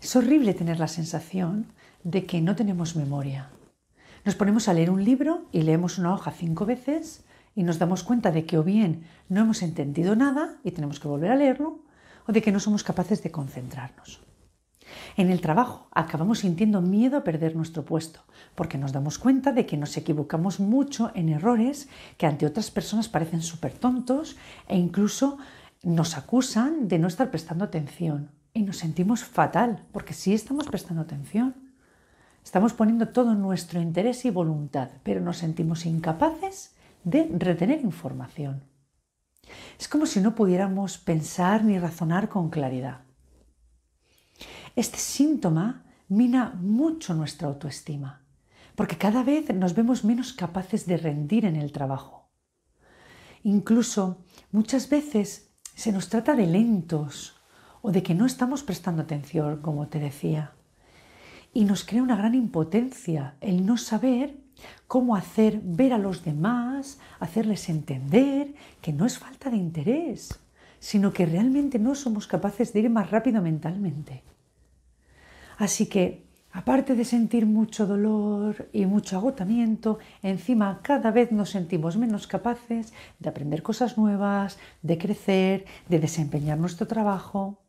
Es horrible tener la sensación de que no tenemos memoria. Nos ponemos a leer un libro y leemos una hoja cinco veces y nos damos cuenta de que o bien no hemos entendido nada y tenemos que volver a leerlo, o de que no somos capaces de concentrarnos. En el trabajo acabamos sintiendo miedo a perder nuestro puesto, porque nos damos cuenta de que nos equivocamos mucho en errores que ante otras personas parecen súper tontos e incluso nos acusan de no estar prestando atención y nos sentimos fatal, porque sí estamos prestando atención. Estamos poniendo todo nuestro interés y voluntad, pero nos sentimos incapaces de retener información. Es como si no pudiéramos pensar ni razonar con claridad. Este síntoma mina mucho nuestra autoestima, porque cada vez nos vemos menos capaces de rendir en el trabajo. Incluso muchas veces se nos trata de lentos o de que no estamos prestando atención, como te decía. Y nos crea una gran impotencia el no saber cómo hacer ver a los demás, hacerles entender que no es falta de interés, sino que realmente no somos capaces de ir más rápido mentalmente. Así que, aparte de sentir mucho dolor y mucho agotamiento, encima cada vez nos sentimos menos capaces de aprender cosas nuevas, de crecer, de desempeñar nuestro trabajo.